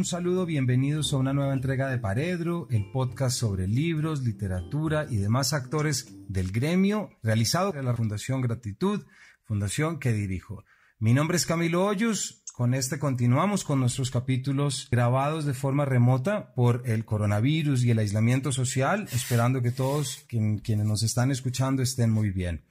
un saludo, bienvenidos a una nueva entrega de Paredro, el podcast sobre libros, literatura y demás actores del gremio, realizado por la Fundación Gratitud, fundación que dirijo. Mi nombre es Camilo Hoyos, con este continuamos con nuestros capítulos grabados de forma remota por el coronavirus y el aislamiento social, esperando que todos quienes nos están escuchando estén muy bien.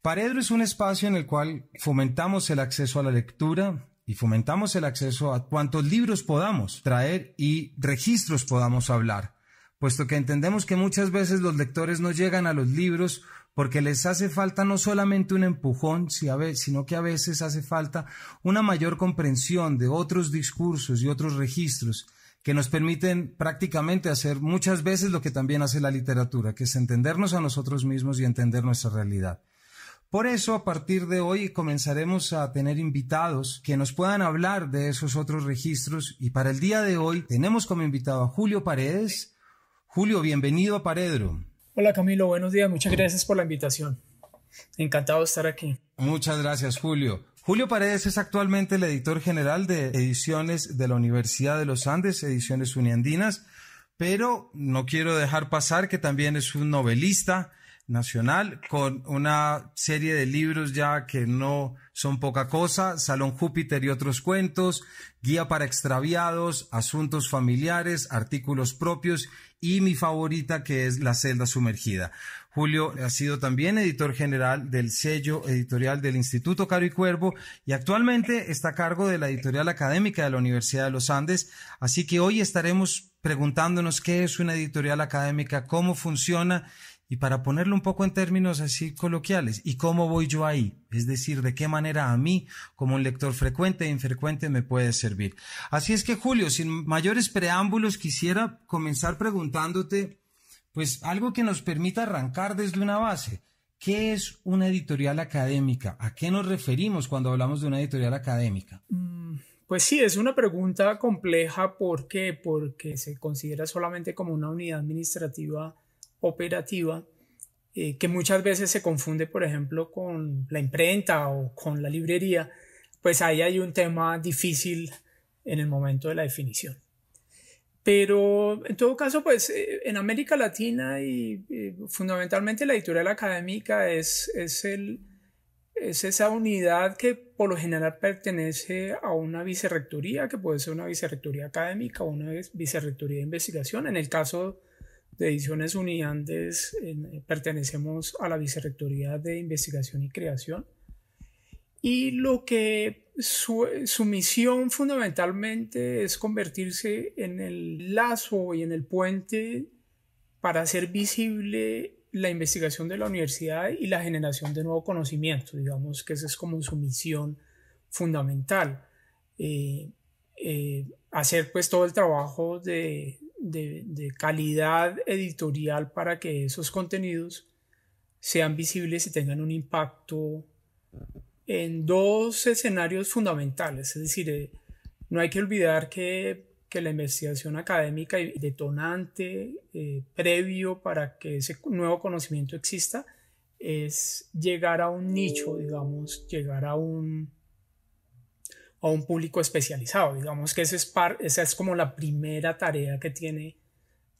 Paredro es un espacio en el cual fomentamos el acceso a la lectura, y fomentamos el acceso a cuantos libros podamos traer y registros podamos hablar, puesto que entendemos que muchas veces los lectores no llegan a los libros porque les hace falta no solamente un empujón, sino que a veces hace falta una mayor comprensión de otros discursos y otros registros que nos permiten prácticamente hacer muchas veces lo que también hace la literatura, que es entendernos a nosotros mismos y entender nuestra realidad. Por eso, a partir de hoy comenzaremos a tener invitados que nos puedan hablar de esos otros registros y para el día de hoy tenemos como invitado a Julio Paredes. Julio, bienvenido a Paredro. Hola Camilo, buenos días, muchas gracias por la invitación. Encantado de estar aquí. Muchas gracias Julio. Julio Paredes es actualmente el editor general de ediciones de la Universidad de los Andes, Ediciones Uniandinas, pero no quiero dejar pasar que también es un novelista, Nacional, con una serie de libros ya que no son poca cosa, Salón Júpiter y otros cuentos, Guía para extraviados, Asuntos familiares, artículos propios y mi favorita que es La celda sumergida. Julio ha sido también editor general del sello editorial del Instituto Caro y Cuervo y actualmente está a cargo de la editorial académica de la Universidad de los Andes. Así que hoy estaremos preguntándonos qué es una editorial académica, cómo funciona y para ponerlo un poco en términos así coloquiales, ¿y cómo voy yo ahí? Es decir, ¿de qué manera a mí, como un lector frecuente e infrecuente, me puede servir? Así es que, Julio, sin mayores preámbulos, quisiera comenzar preguntándote, pues, algo que nos permita arrancar desde una base. ¿Qué es una editorial académica? ¿A qué nos referimos cuando hablamos de una editorial académica? Mm, pues sí, es una pregunta compleja qué? porque se considera solamente como una unidad administrativa operativa eh, que muchas veces se confunde, por ejemplo, con la imprenta o con la librería, pues ahí hay un tema difícil en el momento de la definición. Pero en todo caso, pues eh, en América Latina y, eh, fundamentalmente la editorial académica es, es, el, es esa unidad que por lo general pertenece a una vicerrectoría, que puede ser una vicerrectoría académica o una vicerrectoría de investigación. En el caso de Ediciones Uniandes eh, pertenecemos a la Vicerrectoría de Investigación y Creación. Y lo que su, misión fundamentalmente es convertirse en el lazo y en el puente para hacer visible la investigación de la universidad y la generación de nuevo conocimiento. Digamos que esa es como su misión fundamental. Eh, eh, hacer pues todo el trabajo de, de, calidad editorial para que esos contenidos sean visibles y tengan un impacto en dos escenarios fundamentales. Es decir, eh, no hay que olvidar que, la investigación académica y detonante eh, previo para que ese nuevo conocimiento exista es llegar a un nicho, digamos, llegar a un, a un público especializado. Digamos que es esa es como la primera tarea que tiene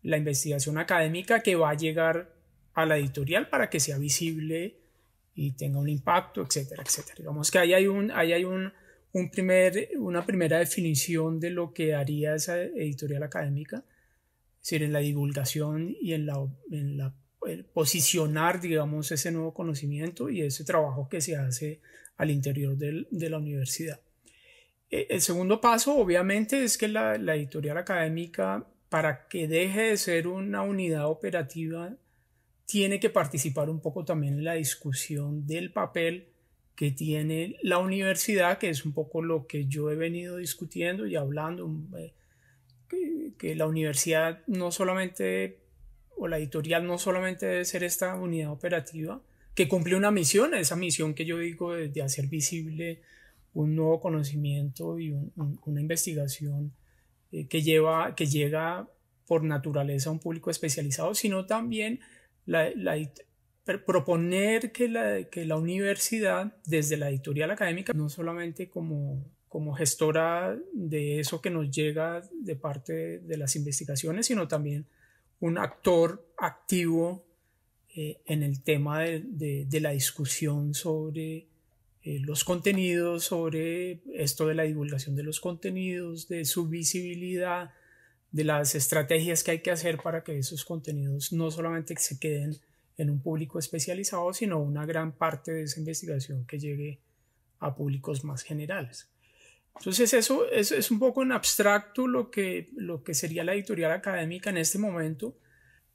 la investigación académica que va a llegar a la editorial para que sea visible y tenga un impacto, etcétera, etcétera. Digamos que ahí hay, un, hay un, primer, una primera definición de lo que haría esa editorial académica, es decir, en la divulgación y en la, posicionar, digamos, ese nuevo conocimiento y ese trabajo que se hace al interior de la universidad. Eh, el segundo paso, obviamente, es que la, editorial académica, para que deje de ser una unidad operativa, tiene que participar un poco también en la discusión del papel que tiene la universidad, que es un poco lo que yo he venido discutiendo y hablando, mm, eh, que, la universidad no solamente, o la editorial no solamente debe ser esta unidad operativa, que cumple una misión, esa misión que yo digo de hacer visible un nuevo conocimiento y una investigación eh, que, lleva, que llega por naturaleza a un público especializado, sino también proponer que la, universidad, desde la editorial académica, no solamente como, gestora de eso que nos llega de parte de las investigaciones, sino también un actor activo eh, en el tema de la discusión sobre eh, los contenidos, sobre esto de la divulgación de los contenidos, de su visibilidad, de las estrategias que hay que hacer para que esos contenidos no solamente se queden en un público especializado, sino una gran parte de esa investigación que llegue a públicos más generales. Entonces eso, es un poco en abstracto lo que, lo que sería la editorial académica en este momento,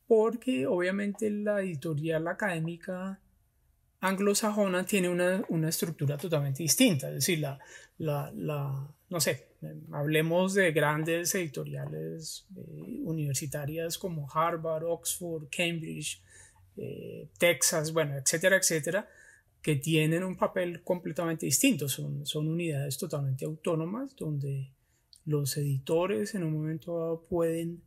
porque obviamente la editorial académica anglosajona tiene una, estructura totalmente distinta, es decir, la, no sé, hablemos de grandes editoriales eh, universitarias como Harvard, Oxford, Cambridge, eh, Texas, bueno, etcétera, etcétera, que tienen un papel completamente distinto, son, son unidades totalmente autónomas donde los editores en un momento dado pueden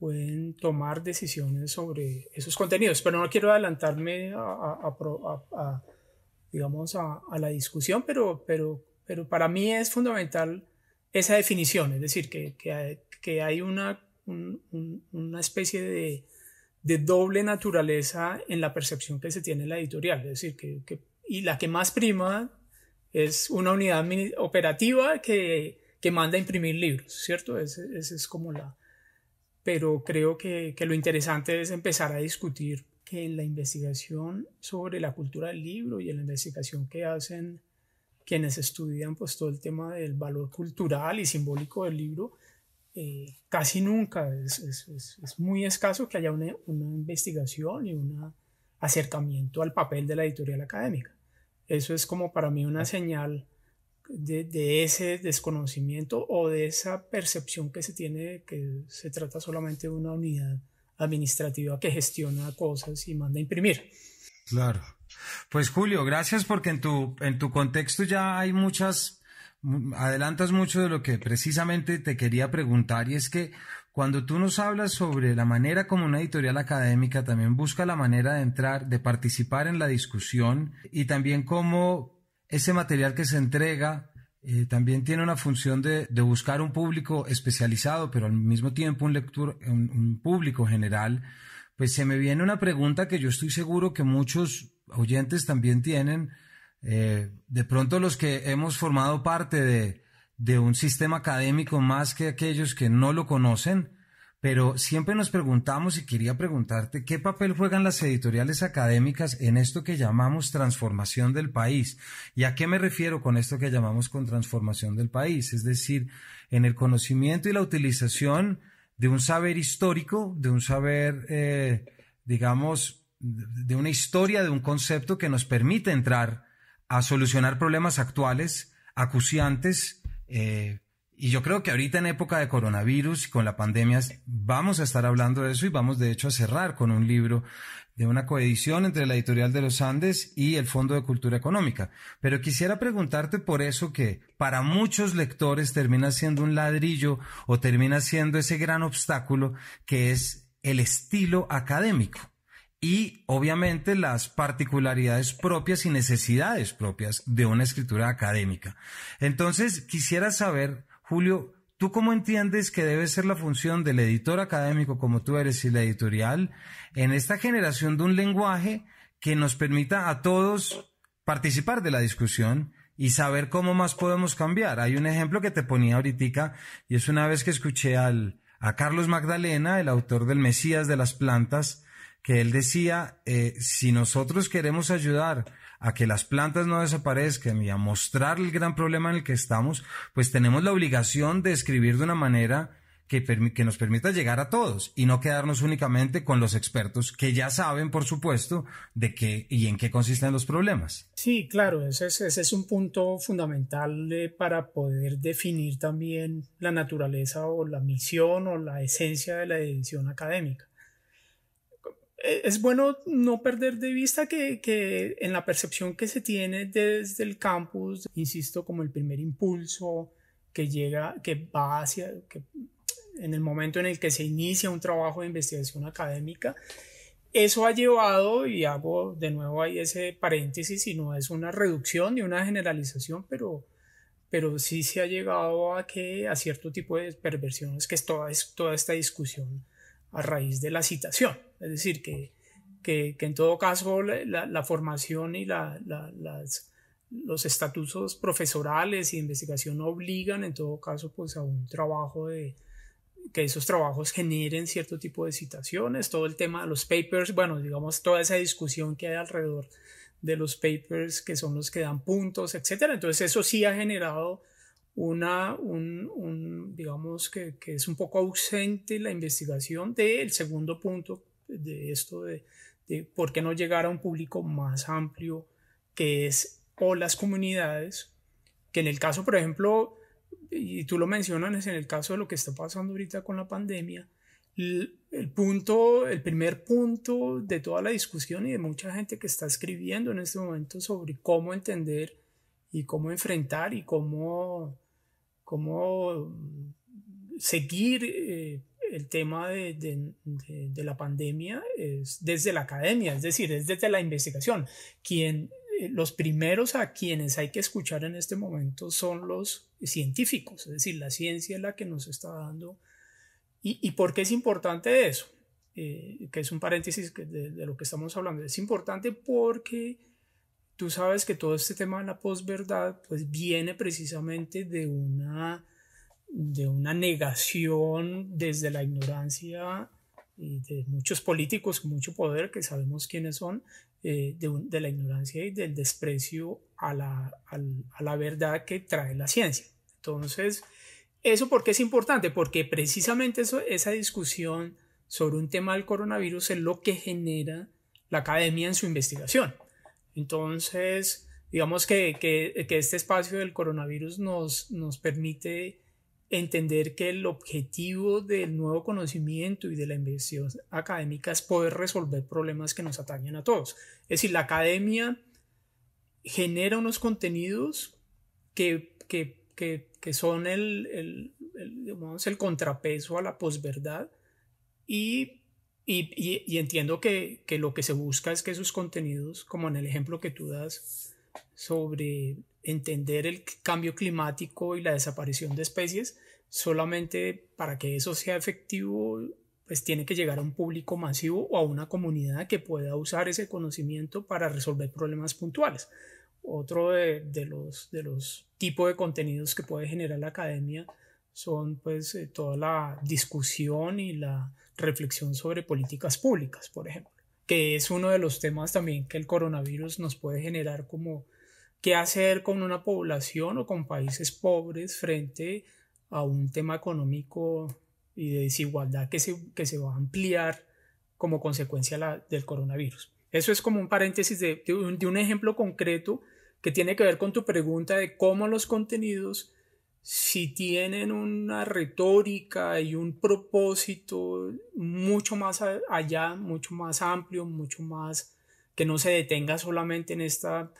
pueden tomar decisiones sobre esos contenidos. Pero no quiero adelantarme a, digamos, a, la discusión, pero, pero, pero para mí es fundamental esa definición, es decir, que, que, hay, una, una especie de, de, doble naturaleza en la percepción que se tiene en la editorial, es decir, que, que y la que más prima es una unidad operativa que, que manda a imprimir libros, ¿cierto? Esa es como la, pero creo que, lo interesante es empezar a discutir que en la investigación sobre la cultura del libro y en la investigación que hacen quienes estudian pues todo el tema del valor cultural y simbólico del libro, eh, casi nunca es, muy escaso que haya una, una investigación y un acercamiento al papel de la editorial académica. Eso es como para mí una señal de, ese desconocimiento o de esa percepción que se tiene que se trata solamente de una unidad administrativa que gestiona cosas y manda a imprimir. Claro. Pues Julio, gracias porque en tu, en tu contexto ya hay muchas, adelantas mucho de lo que precisamente te quería preguntar y es que cuando tú nos hablas sobre la manera como una editorial académica también busca la manera de entrar, de participar en la discusión y también cómo ese material que se entrega eh, también tiene una función de, buscar un público especializado, pero al mismo tiempo un, público general. Pues se me viene una pregunta que yo estoy seguro que muchos oyentes también tienen. Eh, de pronto los que hemos formado parte de, de, un sistema académico más que aquellos que no lo conocen, pero siempre nos preguntamos y quería preguntarte qué papel juegan las editoriales académicas en esto que llamamos transformación del país. ¿Y a qué me refiero con esto que llamamos con transformación del país? Es decir, en el conocimiento y la utilización de un saber histórico, de un saber, eh, digamos, de una historia, de un concepto que nos permite entrar a solucionar problemas actuales, acuciantes, eh, y yo creo que ahorita en época de coronavirus y con la pandemia vamos a estar hablando de eso y vamos de hecho a cerrar con un libro de una coedición entre la editorial de los Andes y el Fondo de Cultura Económica. Pero quisiera preguntarte por eso que para muchos lectores termina siendo un ladrillo o termina siendo ese gran obstáculo que es el estilo académico y obviamente las particularidades propias y necesidades propias de una escritura académica. Entonces, quisiera saber Julio, ¿Tú cómo entiendes que debe ser la función del editor académico como tú eres y la editorial en esta generación de un lenguaje que nos permita a todos participar de la discusión y saber cómo más podemos cambiar? Hay un ejemplo que te ponía ahorita y es una vez que escuché al, a Carlos Magdalena, el autor del Mesías de las Plantas, que él decía, eh, si nosotros queremos ayudar a que las plantas no desaparezcan y a mostrar el gran problema en el que estamos, pues tenemos la obligación de escribir de una manera que, nos permita llegar a todos y no quedarnos únicamente con los expertos que ya saben, por supuesto, de qué y en qué consisten los problemas. Sí, claro, ese es, ese es un punto fundamental eh, para poder definir también la naturaleza o la misión o la esencia de la edición académica. Eh, es bueno no perder de vista que, en la percepción que se tiene desde el campus, insisto, como el primer impulso que llega, que va hacia, en el momento en el que se inicia un trabajo de investigación académica, eso ha llevado, y hago de nuevo ahí ese paréntesis, y no es una reducción ni una generalización, pero, pero sí se ha llegado a que a cierto tipo de perversiones, que es toda esta discusión a raíz de la citación. Es decir, que, en todo caso la, formación y los estatutos profesorales y de investigación obligan en todo caso pues, a un trabajo de que esos trabajos generen cierto tipo de citaciones, todo el tema de los papers, bueno, digamos, toda esa discusión que hay alrededor de los papers que son los que dan puntos, etcétera. Entonces, eso sí ha generado una, un, digamos que, es un poco ausente la investigación del segundo punto de esto de, de por qué no llegar a un público más amplio que es o las comunidades, que en el caso, por ejemplo, y tú lo mencionas en el caso de lo que está pasando ahorita con la pandemia, el punto, el primer punto de toda la discusión y de mucha gente que está escribiendo en este momento sobre cómo entender y cómo enfrentar y cómo cómo mm, seguir eh, el tema de, la pandemia es desde la academia, es decir, es desde la investigación. Quien, eh, los primeros a quienes hay que escuchar en este momento son los científicos, es decir, la ciencia es la que nos está dando. ¿Y, por qué es importante eso? Eh, que es un paréntesis de, lo que estamos hablando. Es importante porque tú sabes que todo este tema de la posverdad pues viene precisamente de una de una negación desde la ignorancia y de muchos políticos con mucho poder que sabemos quiénes son eh, de, la ignorancia y del desprecio a la, verdad que trae la ciencia entonces eso porque es importante porque precisamente eso, esa discusión sobre un tema del coronavirus es lo que genera la academia en su investigación entonces, digamos que, este espacio del coronavirus nos, nos permite entender que el objetivo del nuevo conocimiento y de la inversión académica es poder resolver problemas que nos atañen a todos. Es decir, la academia genera unos contenidos que, son el, el, el, contrapeso a la posverdad y y, entiendo que, lo que se busca es que esos contenidos, como en el ejemplo que tú das sobre entender el cambio climático y la desaparición de especies, solamente para que eso sea efectivo, pues tiene que llegar a un público masivo o a una comunidad que pueda usar ese conocimiento para resolver problemas puntuales. Otro de, los, tipos de contenidos que puede generar la academia son pues eh, toda la discusión y la reflexión sobre políticas públicas, por ejemplo, que es uno de los temas también que el coronavirus nos puede generar como qué hacer con una población o con países pobres frente a un tema económico y de desigualdad que se, que se va a ampliar como consecuencia del coronavirus. Eso es como un paréntesis de, de un ejemplo concreto que tiene que ver con tu pregunta de cómo los contenidos si tienen una retórica y un propósito mucho más allá, mucho más amplio, mucho más que no se detenga solamente en, esta,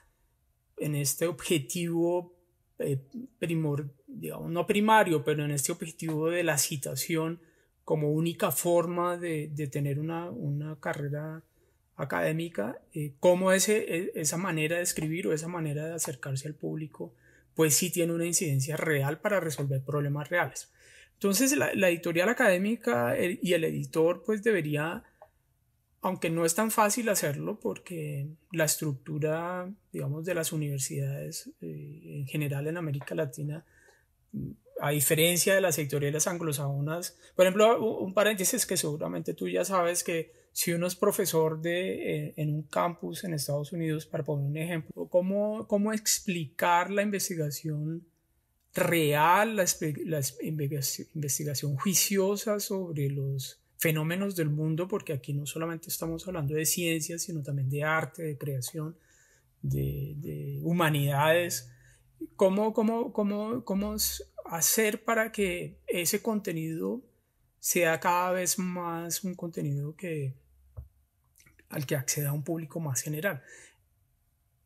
en este objetivo eh, primor, digamos, no primario, pero en este objetivo de la citación como única forma de, de tener una, una, carrera académica, eh, cómo e, esa manera de escribir o esa manera de acercarse al público pues sí tiene una incidencia real para resolver problemas reales. Entonces la, editorial académica y el editor pues debería, aunque no es tan fácil hacerlo porque la estructura, digamos, de las universidades eh, en general en América Latina, a diferencia de las editoriales anglosajonas, por ejemplo, un paréntesis que seguramente tú ya sabes que si uno es profesor de, eh, en un campus en Estados Unidos, para poner un ejemplo, ¿cómo, explicar la investigación real, la, investigación juiciosa sobre los fenómenos del mundo? Porque aquí no solamente estamos hablando de ciencias, sino también de arte, de creación, de, humanidades. ¿Cómo, cómo, cómo hacer para que ese contenido sea cada vez más un contenido que, al que acceda un público más general.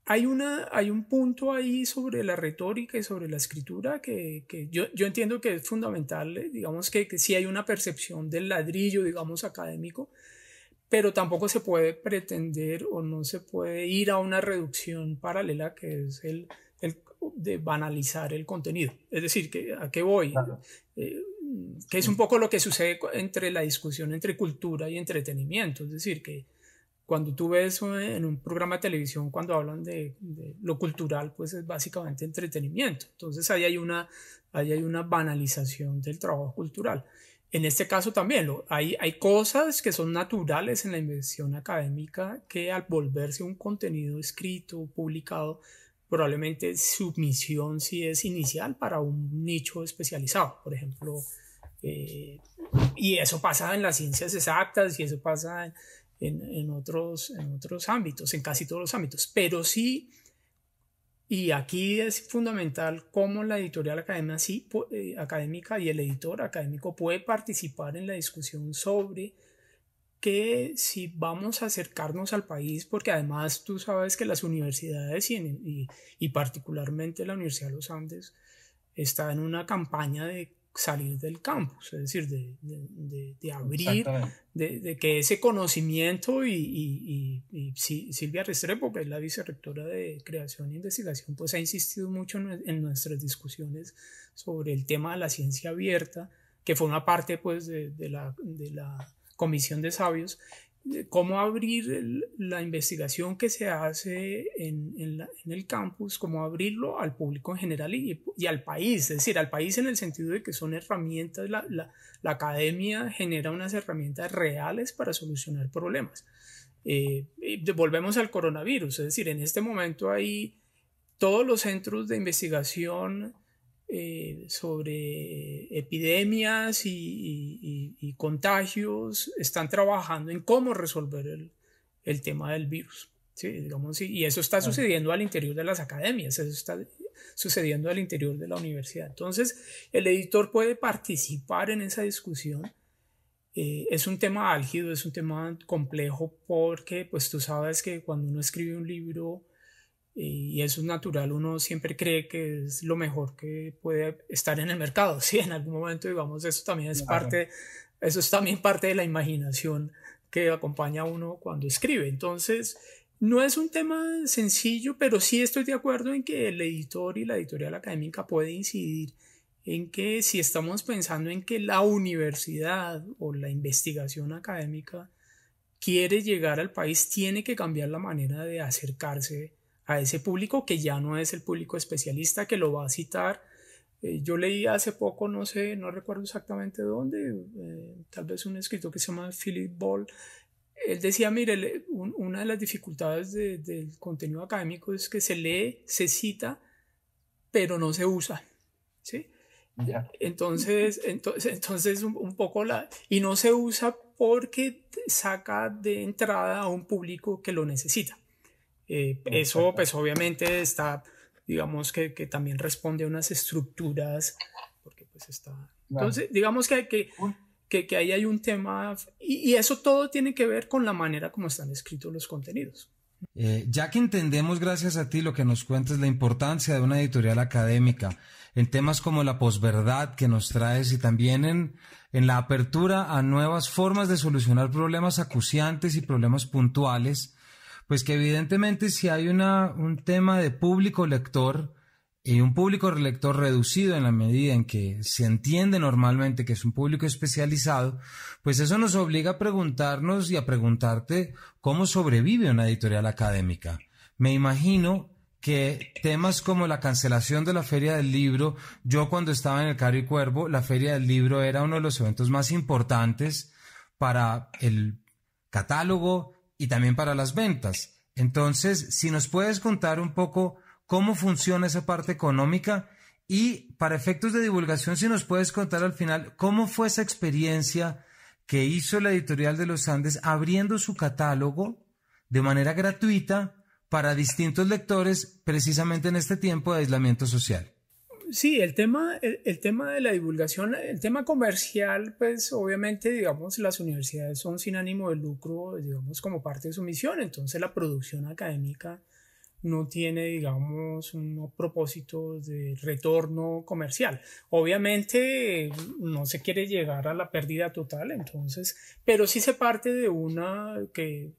Hay, una, hay un punto ahí sobre la retórica y sobre la escritura que, yo, entiendo que es fundamental, eh, digamos que, que sí hay una percepción del ladrillo, digamos, académico, pero tampoco se puede pretender o no se puede ir a una reducción paralela que es el, de banalizar el contenido. Es decir, que, ¿a qué voy? Eh, que es un poco lo que sucede entre la discusión entre cultura y entretenimiento. Es decir, que cuando tú ves eh, en un programa de televisión, cuando hablan de, lo cultural, pues es básicamente entretenimiento. Entonces ahí hay una, ahí hay una banalización del trabajo cultural. En este caso también lo, hay, hay cosas que son naturales en la inversión académica que al volverse un contenido escrito, publicado, probablemente su misión es inicial para un nicho especializado. Por ejemplo, eh, y eso pasa en las ciencias exactas y eso pasa en, otros, en otros ámbitos, en casi todos los ámbitos. Pero sí, y aquí es fundamental cómo la editorial eh, académica y el editor académico puede participar en la discusión sobre que si vamos a acercarnos al país, porque además tú sabes que las universidades y, y particularmente la Universidad de los Andes está en una campaña de salir del campus, es decir, de, de, abrir, de, que ese conocimiento y, y, y, y, Silvia Restrepo, que es la vicerectora de Creación e Investigación, pues ha insistido mucho en, nuestras discusiones sobre el tema de la ciencia abierta, que fue una parte pues de, la, la Comisión de Sabios, cómo abrir la investigación que se hace en, el campus, cómo abrirlo al público en general y, al país, es decir, al país en el sentido de que son herramientas, la, academia genera unas herramientas reales para solucionar problemas. Eh, volvemos al coronavirus, es decir, en este momento hay todos los centros de investigación eh, sobre epidemias y, contagios están trabajando en cómo resolver el, tema del virus. y eso está sucediendo al interior de las academias, eso está sucediendo al interior de la universidad. Entonces, el editor puede participar en esa discusión. Eh, es un tema álgido, es un tema complejo porque, pues tú sabes que cuando uno escribe un libro, y eso es natural, uno siempre cree que es lo mejor que puede estar en el mercado, sí, en algún momento digamos, eso también es parte, eso es también parte de la imaginación que acompaña a uno cuando escribe, entonces no es un tema sencillo, pero sí estoy de acuerdo en que el editor y la editorial académica puede incidir en que si estamos pensando en que la universidad o la investigación académica quiere llegar al país, tiene que cambiar la manera de acercarse a ese público que ya no es el público especialista que lo va a citar. Eh, yo leí hace poco, no sé, no recuerdo exactamente dónde, eh, tal vez un escrito que se llama Philip Ball. Él decía, mire, una de las dificultades del contenido académico es que se lee, se cita, pero no se usa. Entonces, entonces, un, poco la... Y no se usa porque saca de entrada a un público que lo necesita. Eh, eso pues obviamente está, digamos que, que, también responde a unas estructuras, porque pues está... Entonces, digamos que, que, que, ahí hay un tema y, eso todo tiene que ver con la manera como están escritos los contenidos. Eh, ya que entendemos gracias a ti lo que nos cuentas la importancia de una editorial académica en temas como la posverdad que nos traes y también en, en la apertura a nuevas formas de solucionar problemas acuciantes y problemas puntuales, pues que evidentemente si hay una, un tema de público lector y un público lector reducido en la medida en que se entiende normalmente que es un público especializado, pues eso nos obliga a preguntarnos y a preguntarte cómo sobrevive una editorial académica. Me imagino que temas como la cancelación de la Feria del Libro, yo cuando estaba en el Caro y Cuervo, la Feria del Libro era uno de los eventos más importantes para el catálogo, y también para las ventas. Entonces, si nos puedes contar un poco cómo funciona esa parte económica y para efectos de divulgación, si nos puedes contar al final cómo fue esa experiencia que hizo la editorial de los Andes abriendo su catálogo de manera gratuita para distintos lectores precisamente en este tiempo de aislamiento social. Sí, el tema, el, tema de la divulgación, el tema comercial, pues obviamente, digamos, las universidades son sin ánimo de lucro, digamos, como parte de su misión, entonces la producción académica no tiene, digamos, un propósito de retorno comercial. Obviamente no se quiere llegar a la pérdida total, entonces, pero sí se parte de una que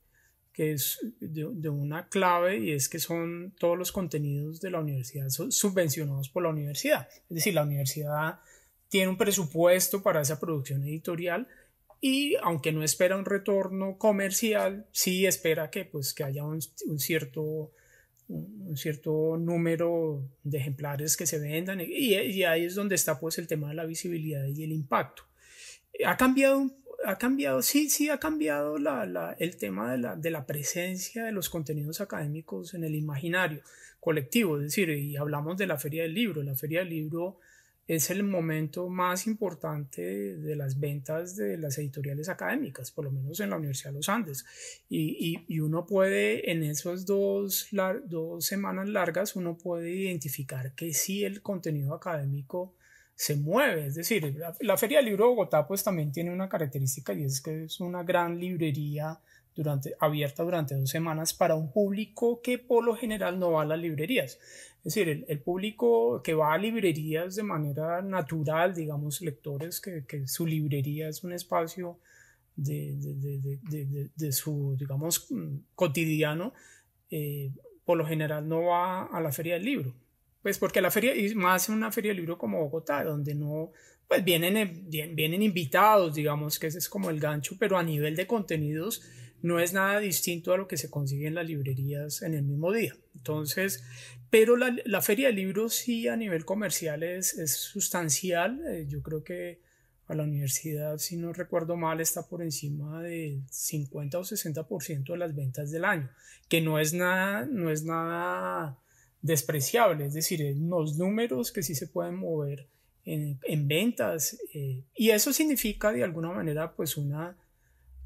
que es de, una clave y es que son todos los contenidos de la universidad subvencionados por la universidad. Es decir, la universidad tiene un presupuesto para esa producción editorial y aunque no espera un retorno comercial, sí espera que, pues, que haya un, cierto un cierto número de ejemplares que se vendan y, y, ahí es donde está pues el tema de la visibilidad y el impacto. Ha cambiado ha cambiado, sí, sí, ha cambiado el tema de la, presencia de los contenidos académicos en el imaginario colectivo, es decir, y hablamos de la Feria del Libro, la Feria del Libro es el momento más importante de las ventas de las editoriales académicas, por lo menos en la Universidad de los Andes. Y, uno puede, en esas dos, dos semanas largas, uno puede identificar que sí el contenido académico se mueve. Es decir, la, Feria del Libro de Bogotá pues también tiene una característica y es que es una gran librería durante, abierta durante dos semanas para un público que por lo general no va a las librerías. Es decir, el, público que va a librerías de manera natural, digamos, lectores, que, su librería es un espacio de, su, digamos, mm, cotidiano, eh, por lo general no va a la feria del libro. Pues porque la feria, y más una feria de libro como Bogotá, donde no, pues vienen, eh, vienen invitados, digamos, que ese es como el gancho, pero a nivel de contenidos no es nada distinto a lo que se consigue en las librerías en el mismo día. Entonces, pero la, feria de libros sí a nivel comercial es, es sustancial. Eh, yo creo que a la universidad, si no recuerdo mal, está por encima del 50 o 60% de las ventas del año, que no es nada, no es nada despreciable, es decir, los números que sí se pueden mover en, ventas. Eh, y eso significa de alguna manera pues una,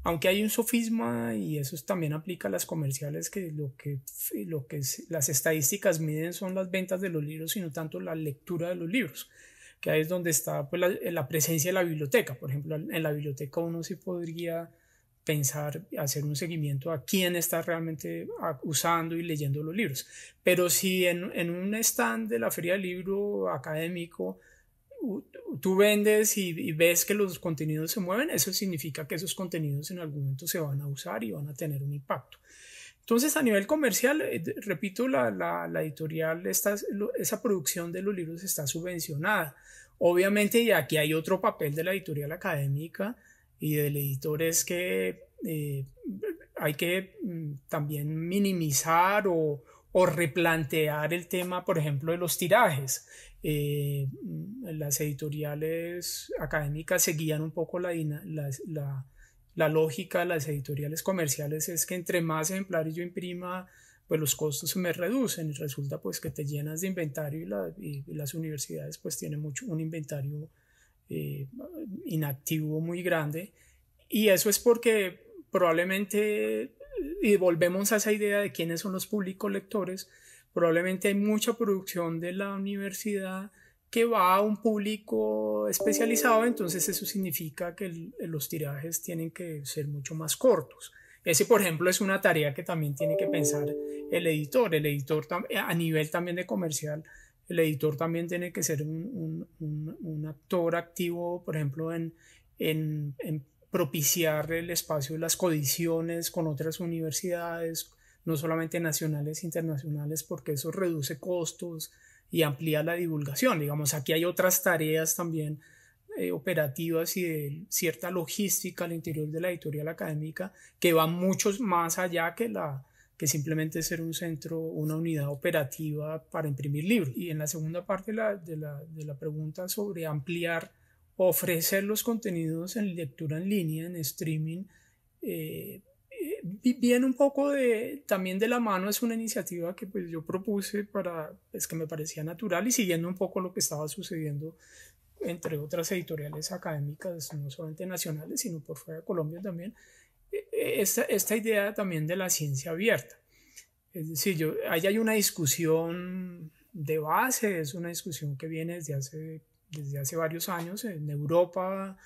aunque hay un sofisma y eso también aplica a las comerciales que lo que, lo que las estadísticas miden son las ventas de los libros sino tanto la lectura de los libros que ahí es donde está pues, la, la, presencia de la biblioteca. Por ejemplo, en la biblioteca uno sí podría pensar, hacer un seguimiento a quién está realmente usando y leyendo los libros. Pero si en, un stand de la feria de libro académico tú vendes y, ves que los contenidos se mueven, eso significa que esos contenidos en algún momento se van a usar y van a tener un impacto. Entonces, a nivel comercial, eh, repito, la, editorial, esa producción de los libros está subvencionada. Obviamente, y aquí hay otro papel de la editorial académica, y del editor es que eh, hay que mm, también minimizar o, replantear el tema, por ejemplo, de los tirajes. Eh, mm, las editoriales académicas seguían un poco la, lógica las editoriales comerciales, es que entre más ejemplares yo imprima, pues los costos se me reducen y resulta pues que te llenas de inventario y, y las universidades pues tienen mucho un inventario eh, inactivo muy grande. Y eso es porque probablemente, eh, y volvemos a esa idea de quiénes son los públicos lectores, probablemente hay mucha producción de la universidad que va a un público especializado, entonces eso significa que los tirajes tienen que ser mucho más cortos. Ese, por ejemplo, es una tarea que también tiene que pensar el editor. El editor a nivel también de comercial el editor también tiene que ser un, actor activo, por ejemplo, en, propiciar el espacio de las condiciones con otras universidades, no solamente nacionales, internacionales, porque eso reduce costos y amplía la divulgación. Digamos, aquí hay otras tareas también eh, operativas y de cierta logística al interior de la editorial académica que va mucho más allá que la que simplemente ser un centro, una unidad operativa para imprimir libros. Y en la segunda parte de la, pregunta sobre ampliar, ofrecer los contenidos en lectura en línea, en streaming, eh, eh viene un poco de, también de la mano, es una iniciativa que pues yo propuse para, es pues, que me parecía natural y siguiendo un poco lo que estaba sucediendo entre otras editoriales académicas, no solamente nacionales, sino por fuera de Colombia también, esta, idea también de la ciencia abierta. Es decir, yo, ahí hay una discusión de base, es una discusión que viene desde hace, desde hace varios años en Europa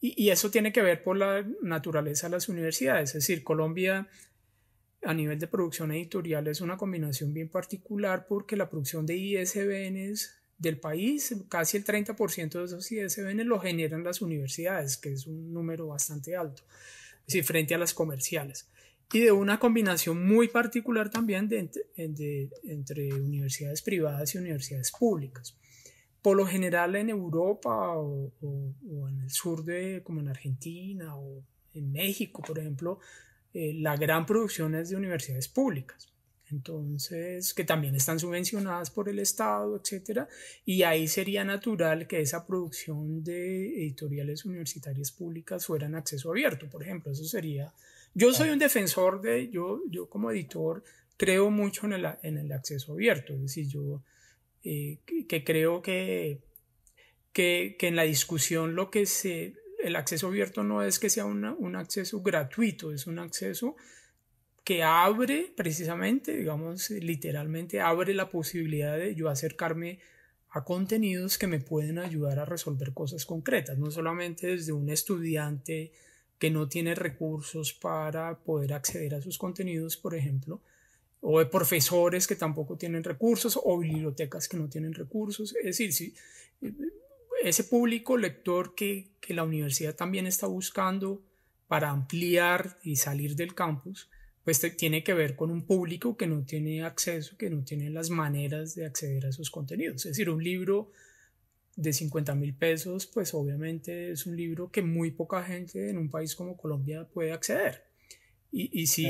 y, eso tiene que ver por la naturaleza de las universidades. Es decir, Colombia a nivel de producción editorial es una combinación bien particular porque la producción de ISBNs del país, casi el 30% de esos ISBNs lo generan las universidades, que es un número bastante alto frente a las comerciales. Y de una combinación muy particular también de, entre universidades privadas y universidades públicas. Por lo general en Europa o, en el sur de, como en Argentina o en México, por ejemplo, eh, la gran producción es de universidades públicas. Entonces, que también están subvencionadas por el Estado, etcétera, y ahí sería natural que esa producción de editoriales universitarias públicas fuera en acceso abierto, por ejemplo, eso sería yo soy un defensor de yo yo como editor creo mucho en el, acceso abierto, es decir, yo eh, que, creo que, que, en la discusión lo que se el acceso abierto no es que sea un acceso gratuito, es un acceso que abre precisamente, digamos, literalmente abre la posibilidad de yo acercarme a contenidos que me pueden ayudar a resolver cosas concretas, no solamente desde un estudiante que no tiene recursos para poder acceder a sus contenidos, por ejemplo, o de profesores que tampoco tienen recursos, o bibliotecas que no tienen recursos. Es decir, ese público lector que, que la universidad también está buscando para ampliar y salir del campus, pues tiene que ver con un público que no tiene acceso, que no tiene las maneras de acceder a esos contenidos. Es decir, un libro de 50 mil pesos, pues obviamente es un libro que muy poca gente en un país como Colombia puede acceder. Y, si,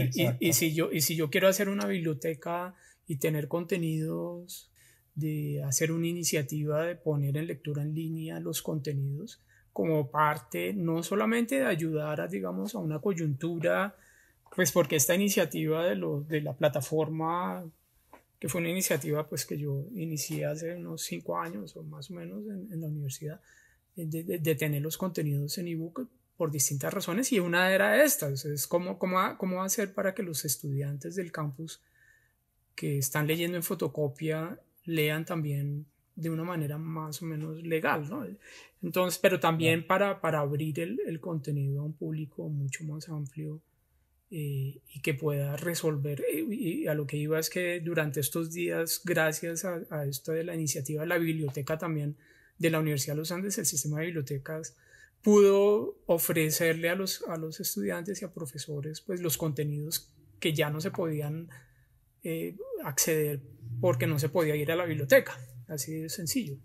si, yo, y si yo quiero hacer una biblioteca y tener contenidos, de hacer una iniciativa de poner en lectura en línea los contenidos como parte no solamente de ayudar a, digamos, a una coyuntura pues porque esta iniciativa de, de la plataforma, que fue una iniciativa pues que yo inicié hace unos cinco años o más o menos en, la universidad, de, tener los contenidos en ebook por distintas razones y una era esta, es cómo, cómo, cómo hacer para que los estudiantes del campus que están leyendo en fotocopia lean también de una manera más o menos legal, ¿no? Entonces, pero también para, para abrir el contenido a un público mucho más amplio eh, y, que pueda resolver. Eh, y, a lo que iba es que durante estos días, gracias a, esto de la iniciativa de la biblioteca también de la Universidad de los Andes, el sistema de bibliotecas pudo ofrecerle a los, estudiantes y a profesores pues, los contenidos que ya no se podían eh, acceder porque no se podía ir a la biblioteca. Así de sencillo.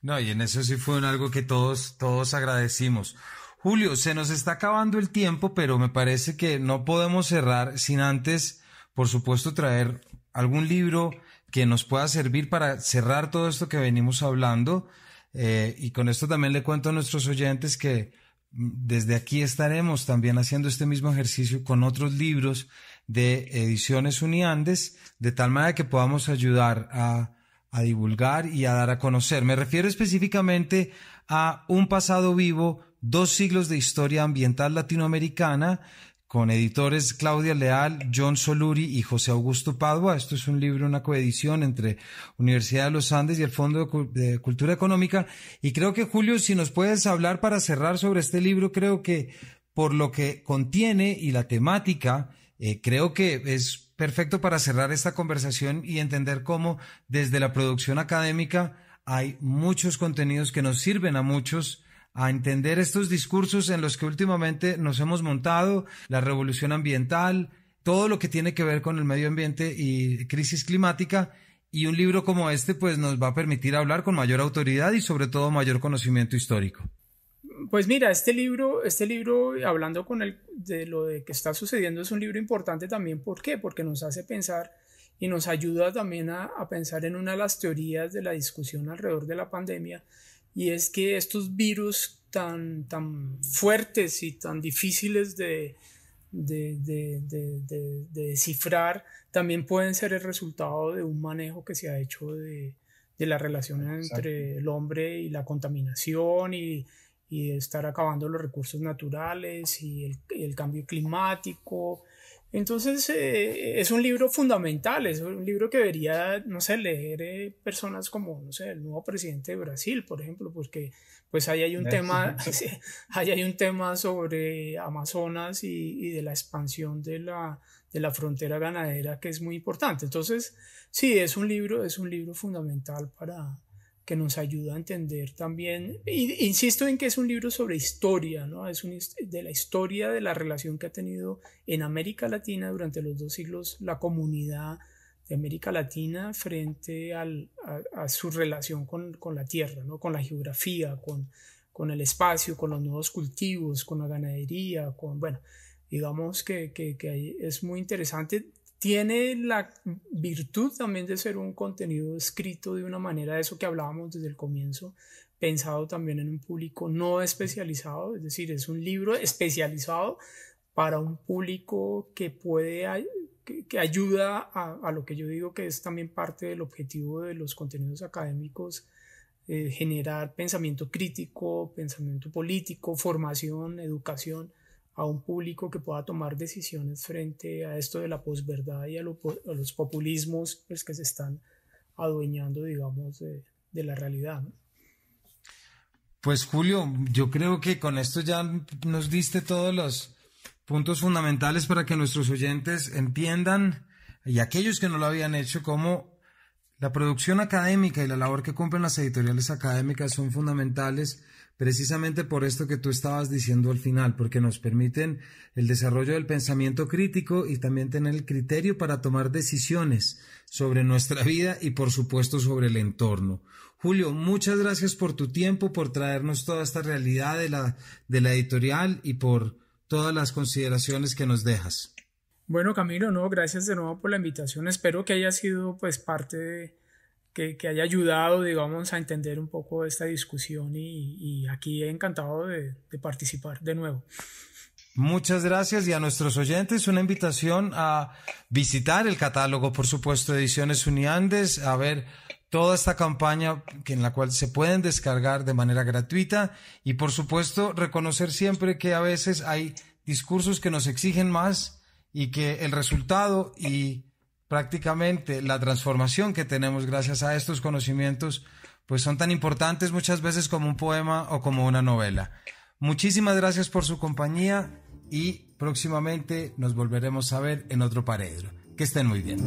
No, y en eso sí fue algo que todos, todos agradecimos. Julio, se nos está acabando el tiempo, pero me parece que no podemos cerrar sin antes, por supuesto, traer algún libro que nos pueda servir para cerrar todo esto que venimos hablando. Eh, y con esto también le cuento a nuestros oyentes que mm, desde aquí estaremos también haciendo este mismo ejercicio con otros libros de Ediciones Uniandes, de tal manera que podamos ayudar a divulgar y a dar a conocer. Me refiero específicamente a Un pasado vivo dos siglos de historia ambiental latinoamericana con editores Claudia Leal, John Soluri y José Augusto Padua. Esto es un libro, una coedición entre Universidad de los Andes y el Fondo de Cultura Económica. Y creo que, Julio, si nos puedes hablar para cerrar sobre este libro, creo que por lo que contiene y la temática, eh, creo que es perfecto para cerrar esta conversación y entender cómo desde la producción académica hay muchos contenidos que nos sirven a muchos a entender estos discursos en los que últimamente nos hemos montado, la revolución ambiental, todo lo que tiene que ver con el medio ambiente y crisis climática. Y un libro como este pues nos va a permitir hablar con mayor autoridad y sobre todo mayor conocimiento histórico. Pues mira, este libro, este libro hablando con el, de lo que está sucediendo es un libro importante también, ¿por qué? Porque nos hace pensar y nos ayuda también a pensar en una de las teorías de la discusión alrededor de la pandemia y es que estos virus tan, tan fuertes y tan difíciles de, de, descifrar también pueden ser el resultado de un manejo que se ha hecho de, la relación entre el hombre y la contaminación y, estar acabando los recursos naturales y el cambio climático entonces eh, es un libro fundamental, es un libro que debería, no sé, leer eh, personas como, no sé, el nuevo presidente de Brasil, por ejemplo, porque pues ahí hay un, eh, tema, ahí hay un tema sobre Amazonas y, y de la expansión de la, de la frontera ganadera que es muy importante. Entonces, sí, es un libro, es un libro fundamental para, que nos ayuda a entender también, insisto en que es un libro sobre historia, ¿no? es un, de la historia de la relación que ha tenido en América Latina durante los dos siglos la comunidad de América Latina frente a, su relación con, la tierra, ¿no? con la geografía, con, con el espacio, con los nuevos cultivos, con la ganadería, con, bueno, digamos que, que es muy interesante tiene la virtud también de ser un contenido escrito de una manera, de eso que hablábamos desde el comienzo, pensado también en un público no especializado, es decir, es un libro especializado para un público que puede, que, ayuda a, lo que yo digo que es también parte del objetivo de los contenidos académicos, eh, generar pensamiento crítico, pensamiento político, formación, educación a un público que pueda tomar decisiones frente a esto de la posverdad y a, los populismos pues, que se están adueñando, digamos, de, la realidad. Pues Julio, yo creo que con esto ya nos diste todos los puntos fundamentales para que nuestros oyentes entiendan y aquellos que no lo habían hecho, cómo la producción académica y la labor que cumplen las editoriales académicas son fundamentales precisamente por esto que tú estabas diciendo al final, porque nos permiten el desarrollo del pensamiento crítico y también tener el criterio para tomar decisiones sobre nuestra vida y por supuesto sobre el entorno. Julio, muchas gracias por tu tiempo, por traernos toda esta realidad de la, de la editorial y por todas las consideraciones que nos dejas. Bueno, Camilo, no, gracias de nuevo por la invitación. Espero que haya sido pues parte de que, haya ayudado, digamos, a entender un poco esta discusión y, aquí he encantado de, participar de nuevo. Muchas gracias y a nuestros oyentes una invitación a visitar el catálogo, por supuesto, de Ediciones Uniandes, a ver toda esta campaña en la cual se pueden descargar de manera gratuita y, por supuesto, reconocer siempre que a veces hay discursos que nos exigen más y que el resultado y prácticamente la transformación que tenemos gracias a estos conocimientos, pues son tan importantes muchas veces como un poema o como una novela. Muchísimas gracias por su compañía y próximamente nos volveremos a ver en otro paredro. Que estén muy bien.